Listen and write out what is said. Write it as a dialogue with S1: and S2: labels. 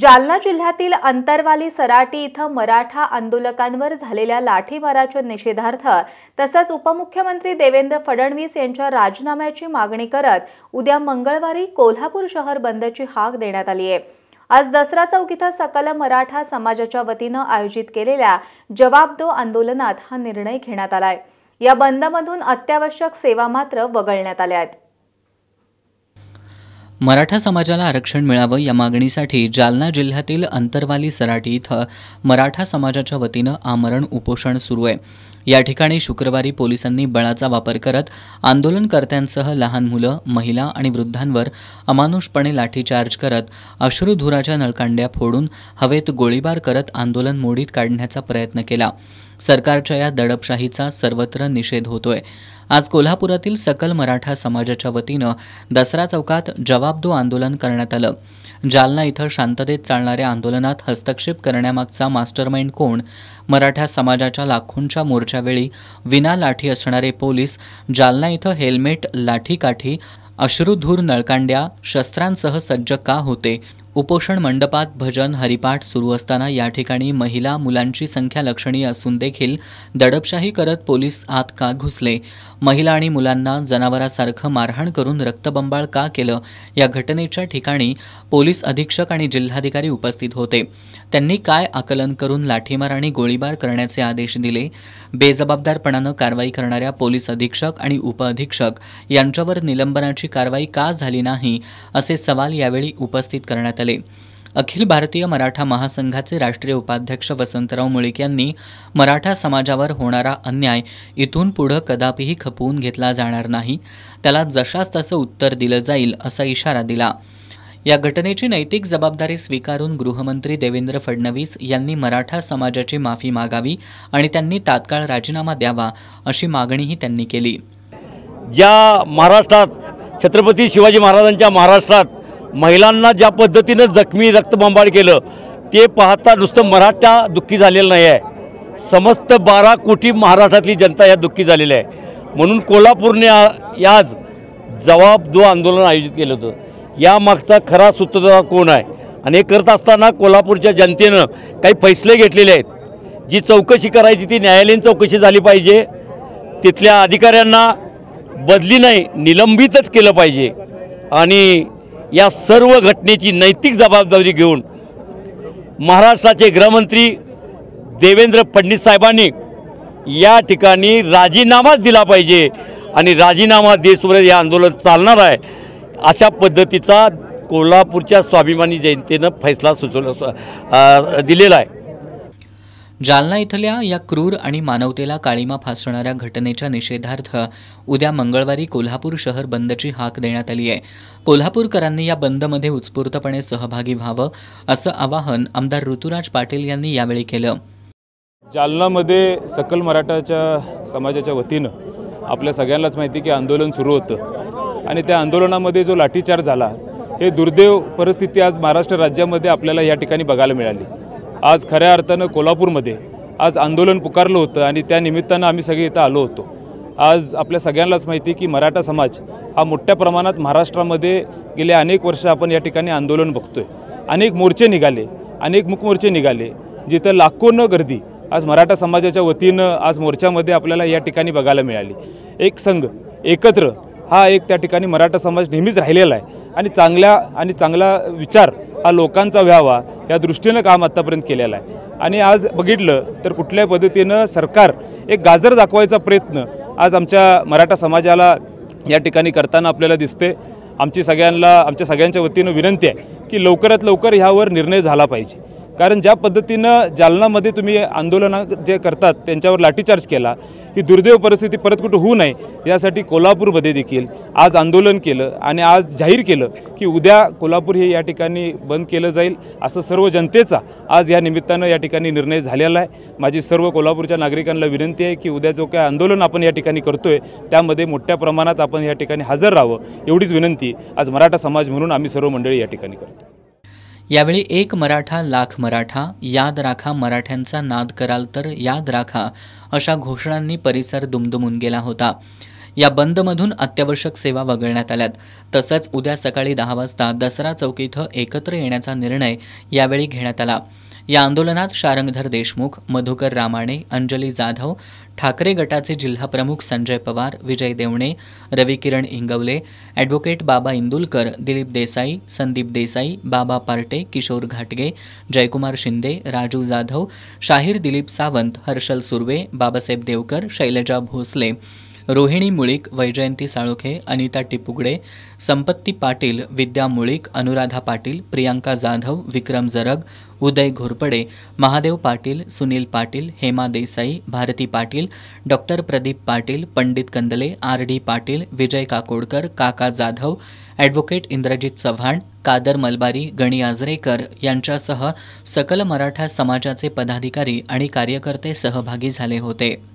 S1: जालना जिल्ह्यातील अंतरवाली सराटी इथं मराठा आंदोलकांवर झालेल्या लाठीमाराच्या निषेधार्थ तसंच उपमुख्यमंत्री देवेंद्र फडणवीस यांच्या राजीनाम्याची मागणी करत उद्या मंगळवारी कोल्हापूर शहर बंदची हाक देण्यात आली आहे आज दसरा चौक इथं सकल मराठा समाजाच्या वतीनं आयोजित केलेल्या जवाब दो आंदोलनात हा निर्णय घेण्यात आलाय या बंदमधून अत्यावश्यक सेवा मात्र वगळण्यात आल्या आहेत मराठा समाजाला आरक्षण मिळावं या मागणीसाठी जालना जिल्ह्यातील अंतरवाली सराटी इथं मराठा समाजाच्या वतीनं आमरण उपोषण सुरू आहे या ठिकाणी शुक्रवारी पोलिसांनी बळाचा वापर करत आंदोलनकर्त्यांसह लहान मुलं महिला आणि वृद्धांवर अमानुषपणे लाठीचार्ज करत अश्रुधुराच्या नळकांड्या फोडून हवेत गोळीबार करत आंदोलन मोडीत काढण्याचा प्रयत्न केला सरकारच्या या दडपशाहीचा सर्वत्र निषेध होतोय आज कोल्हापुरातील सकल मराठा समाजाच्या वतीनं दसरा चौकात जवाबदो आंदोलन करण्यात आलं जालना इथं शांततेत चालणाऱ्या आंदोलनात हस्तक्षेप करण्यामागचा मास्टरमाइंड कोण मराठा समाजाच्या लाखोंच्या मोर्चावेळी विना लाठी असणारे पोलीस जालना इथं हेल्मेट लाठीकाठी अश्रुधूर नळकांड्या शस्त्रांसह सज्ज का होते उपोषण मंडपात भजन हरिपाठ सुरू असताना या ठिकाणी महिला मुलांची संख्या लक्षणीय असून देखील दडपशाही करत पोलीस आत का घुसले महिला आणि मुलांना जनावरासारखं मारहाण करून रक्तबंबाळ का केलं या घटनेच्या ठिकाणी पोलीस अधीक्षक आणि जिल्हाधिकारी उपस्थित होते त्यांनी काय आकलन करून लाठीमार आणि गोळीबार करण्याचे आदेश दिले बेजबाबदारपणानं कारवाई करणाऱ्या पोलीस अधीक्षक आणि उपअधीक्षक यांच्यावर निलंबनाची कारवाई का झाली नाही असे सवाल यावेळी उपस्थित करण्यात आले अखिल भारतीय मराठा महासंघाचे राष्ट्रीय उपाध्यक्ष वसंतराव मुळीक यांनी मराठा समाजावर होणारा अन्याय इथून पुढं कदापिही खपवून घेतला जाणार नाही त्याला जशास तसं उत्तर दिलं जाईल असा इशारा दिला या घटनेची नैतिक जबाबदारी स्वीकारून गृहमंत्री देवेंद्र फडणवीस यांनी मराठा समाजाची माफी मागावी आणि त्यांनी तात्काळ राजीनामा द्यावा अशी मागणीही त्यांनी केली ज्या
S2: महाराष्ट्रात छत्रपती शिवाजी महाराजांच्या महाराष्ट्रात महिलांना ज्या पद्धतीनं जखमी रक्तबंबाळ केलं ते पाहता नुसतं मराठा दुःखी झालेलं नाही आहे समस्त बारा कोटी महाराष्ट्रातली जनता या दुःखी झालेली आहे म्हणून कोल्हापूरने आज दो आंदोलन आयोजित केलं होतं यामागचा खरा सूत्रधार कोण आहे आणि हे करत असताना कोल्हापूरच्या जनतेनं काही फैसले घेतलेले आहेत जी चौकशी करायची ती न्यायालयीन चौकशी झाली पाहिजे तिथल्या अधिकाऱ्यांना बदली नाही निलंबितच केलं पाहिजे आणि या सर्व घटनेची नैतिक जबाबदारी घेऊन महाराष्ट्राचे गृहमंत्री देवेंद्र फडणवीस साहेबांनी या ठिकाणी राजीनामाच दिला पाहिजे आणि राजीनामा देशभर हे आंदोलन चालणार आहे अशा पद्धतीचा कोल्हापूरच्या स्वाभिमानी जयंतीनं
S1: फैसला सुचवला दिलेला आहे जालना इथल्या या क्रूर आणि मानवतेला काळीमा फासणाऱ्या घटनेच्या निषेधार्थ उद्या मंगळवारी कोल्हापूर शहर बंदची हाक देण्यात आली आहे कोल्हापूरकरांनी या बंदमध्ये उत्स्फूर्तपणे सहभागी व्हावं असं आवाहन आमदार ऋतुराज पाटील यांनी यावेळी केलं जालनामध्ये
S3: सकल मराठाच्या समाजाच्या वतीनं आपल्या सगळ्यांनाच माहिती की आंदोलन सुरू होतं आणि त्या आंदोलनामध्ये जो लाठीचार झाला हे दुर्दैव परिस्थिती आज महाराष्ट्र राज्यामध्ये आपल्याला या ठिकाणी बघायला मिळाली आज खऱ्या अर्थानं कोल्हापूरमध्ये आज आंदोलन पुकारलं होतं आणि त्या निमित्तानं आम्ही सगळे इथं आलो होतो आज आपल्या सगळ्यांनाच माहिती की मराठा समाज हा मोठ्या प्रमाणात महाराष्ट्रामध्ये गेल्या अनेक वर्ष आपण या ठिकाणी आंदोलन बघतो आहे अनेक मोर्चे निघाले अनेक मुखमोर्चे निघाले जिथं लाखोनं गर्दी आज मराठा समाजाच्या वतीनं आज मोर्चामध्ये आपल्याला या ठिकाणी बघायला मिळाली एक संघ एकत्र हा एक त्या ठिकाणी मराठा समाज नेहमीच राहिलेला आहे आणि चांगल्या आणि चांगला विचार हा लोकांचा व्हावा या दृष्टीनं काम आत्तापर्यंत केलेलं आहे आणि आज बघितलं तर कुठल्या पद्धतीनं सरकार एक गाजर दाखवायचा प्रयत्न आज आमच्या मराठा समाजाला या ठिकाणी करताना आपल्याला दिसते आमची सगळ्यांना आमच्या सगळ्यांच्या वतीनं विनंती आहे की लवकरात लवकर ह्यावर निर्णय झाला पाहिजे कारण ज्या पद्धतीनं जालनामध्ये तुम्ही आंदोलना जे करतात त्यांच्यावर लाठीचार्ज केला ही दुर्दैव परिस्थिती परत कुठं होऊ नये यासाठी कोल्हापूरमध्ये देखील आज आंदोलन केलं आणि आज जाहीर केलं की उद्या कोल्हापूर हे या ठिकाणी बंद केलं जाईल असं सर्व जनतेचा आज या निमित्तानं या ठिकाणी निर्णय झालेला आहे माझी सर्व कोल्हापूरच्या नागरिकांना विनंती आहे की उद्या जो काय आंदोलन आपण या ठिकाणी करतो आहे त्यामध्ये मोठ्या प्रमाणात आपण या ठिकाणी हजर राहावं एवढीच विनंती आज मराठा समाज म्हणून आम्ही सर्व मंडळी या ठिकाणी करतो
S1: यावेळी एक मराठा लाख मराठा याद राखा मराठ्यांचा नाद कराल तर याद राखा अशा घोषणांनी परिसर दुमदुमून गेला होता या बंदमधून अत्यावश्यक सेवा वगळण्यात आल्यात तसंच उद्या सकाळी दहा वाजता दसरा चौक इथं एकत्र येण्याचा निर्णय यावेळी घेण्यात आला या आंदोलनात शारंगधर देशमुख मधुकर रामाणे अंजली जाधव ठाकरे गटाचे जिल्हाप्रमुख संजय पवार विजय देवणे रविकिरण इंगवले ॲडव्होकेट बाबा इंदुलकर दिलीप देसाई संदीप देसाई बाबा पार्टे किशोर घाटगे जयकुमार शिंदे राजू जाधव शाहीर Dilip Sawant Harshal Surve Babasaheb Devkar Shailaja Bhosale Rohini Mulik Vaijayanti साळुखे Anita Tipugade Sampatti Patil Vidya Mulik Anuradha Patil Priyanka Jadhav Vikram Jarag Uday Ghorpade Mahadev Patil Sunil Patil Hema Desai Bharati Patil doctor Pradeep Patil Pandit Kandale R D Patil Vijay Kakodkar Kaka Jadhav advocate Indrajit Chavan Kadar Malbari Gani Ajrekar यांच्यासह सकल मराठा समाजाचे पदाधिकारी आणि कार्यकर्ते सहभागी झाले होते